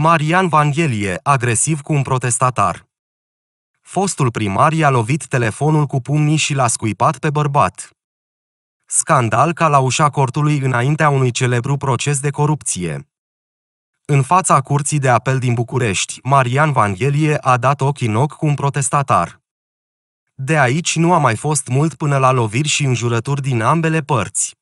Marian Vanghelie, agresiv cu un protestatar. Fostul primar i-a lovit telefonul cu pumnii și l-a scuipat pe bărbat. Scandal ca la ușa cortului înaintea unui celebru proces de corupție. În fața curții de apel din București, Marian Vanghelie a dat ochi în ochi cu un protestatar. De aici nu a mai fost mult până la loviri și înjurături din ambele părți.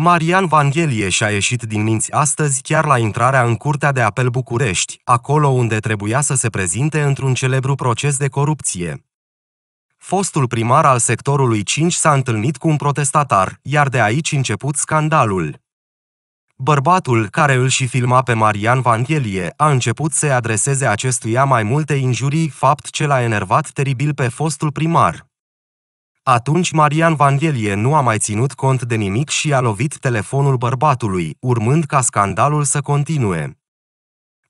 Marian Vanghelie și-a ieșit din minți astăzi chiar la intrarea în Curtea de Apel București, acolo unde trebuia să se prezinte într-un celebru proces de corupție. Fostul primar al sectorului 5 s-a întâlnit cu un protestatar, iar de aici început scandalul. Bărbatul, care îl și filma pe Marian Vanghelie, a început să-i adreseze acestuia mai multe injurii, fapt ce l-a enervat teribil pe fostul primar. Atunci Marian Vangelie nu a mai ținut cont de nimic și a lovit telefonul bărbatului, urmând ca scandalul să continue.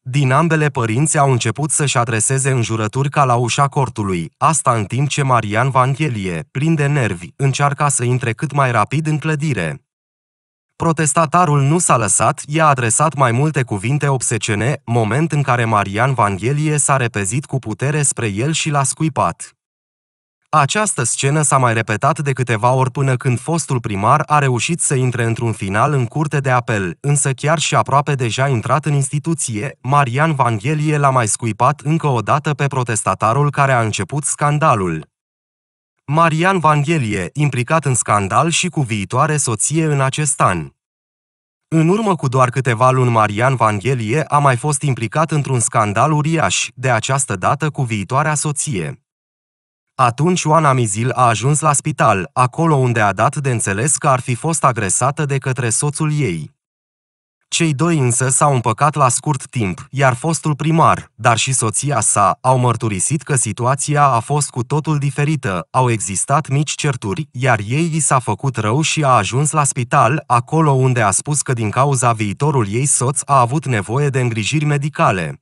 Din ambele părinți au început să-și adreseze înjurături ca la ușa cortului, asta în timp ce Marian Vangelie, plin de nervi, încearca să intre cât mai rapid în clădire. Protestatarul nu s-a lăsat, i-a adresat mai multe cuvinte obsecene, moment în care Marian Vangelie s-a repezit cu putere spre el și l-a scuipat. Această scenă s-a mai repetat de câteva ori până când fostul primar a reușit să intre într-un final în curte de apel, însă chiar și aproape deja intrat în instituție, Marian Vanghelie l-a mai scuipat încă o dată pe protestatarul care a început scandalul. Marian Vanghelie, implicat în scandal și cu viitoare soție în acest an. În urmă cu doar câteva luni, Marian Vanghelie a mai fost implicat într-un scandal uriaș, de această dată cu viitoarea soție. Atunci Oana Mizil a ajuns la spital, acolo unde a dat de înțeles că ar fi fost agresată de către soțul ei. Cei doi însă s-au împăcat la scurt timp, iar fostul primar, dar și soția sa, au mărturisit că situația a fost cu totul diferită, au existat mici certuri, iar ei i s-a făcut rău și a ajuns la spital, acolo unde a spus că din cauza viitorul ei soț a avut nevoie de îngrijiri medicale.